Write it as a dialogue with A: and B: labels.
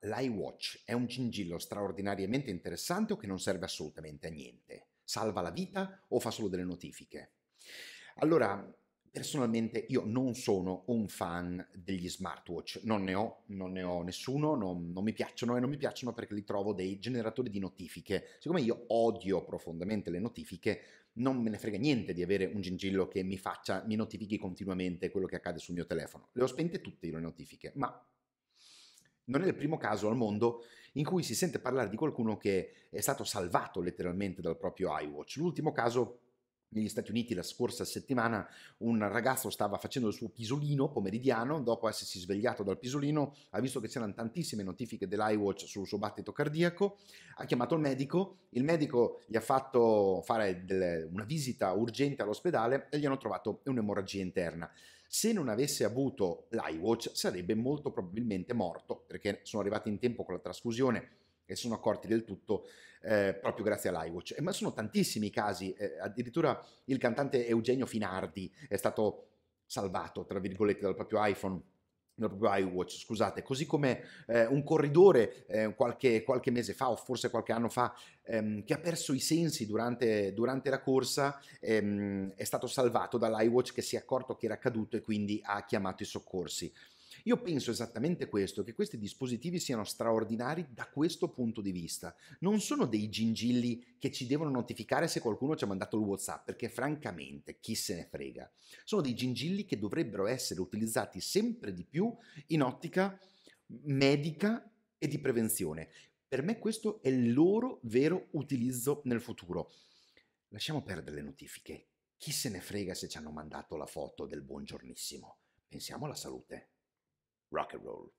A: l'iWatch è un gingillo straordinariamente interessante o che non serve assolutamente a niente? Salva la vita o fa solo delle notifiche? Allora, personalmente io non sono un fan degli smartwatch, non ne ho, non ne ho nessuno, non, non mi piacciono e non mi piacciono perché li trovo dei generatori di notifiche. Siccome io odio profondamente le notifiche, non me ne frega niente di avere un gingillo che mi faccia, mi notifichi continuamente quello che accade sul mio telefono. Le ho spente tutte le notifiche, ma non è il primo caso al mondo in cui si sente parlare di qualcuno che è stato salvato letteralmente dal proprio iWatch. L'ultimo caso negli Stati Uniti la scorsa settimana un ragazzo stava facendo il suo pisolino pomeridiano, dopo essersi svegliato dal pisolino ha visto che c'erano tantissime notifiche dell'iWatch sul suo battito cardiaco, ha chiamato il medico, il medico gli ha fatto fare delle, una visita urgente all'ospedale e gli hanno trovato un'emorragia interna. Se non avesse avuto l'iWatch sarebbe molto probabilmente morto perché sono arrivati in tempo con la trasfusione che sono accorti del tutto eh, proprio grazie all'iWatch. Eh, ma sono tantissimi i casi, eh, addirittura il cantante Eugenio Finardi è stato salvato, tra virgolette, dal proprio iPhone dal proprio iWatch, scusate, così come eh, un corridore eh, qualche, qualche, mese fa o forse qualche anno fa ehm, che ha perso i sensi durante, durante la corsa ehm, è stato salvato dall'iWatch che si è accorto che era caduto e quindi ha chiamato i soccorsi. Io penso esattamente questo, che questi dispositivi siano straordinari da questo punto di vista. Non sono dei gingilli che ci devono notificare se qualcuno ci ha mandato il WhatsApp, perché francamente chi se ne frega. Sono dei gingilli che dovrebbero essere utilizzati sempre di più in ottica medica e di prevenzione. Per me questo è il loro vero utilizzo nel futuro. Lasciamo perdere le notifiche. Chi se ne frega se ci hanno mandato la foto del buongiornissimo? Pensiamo alla salute. rock and roll.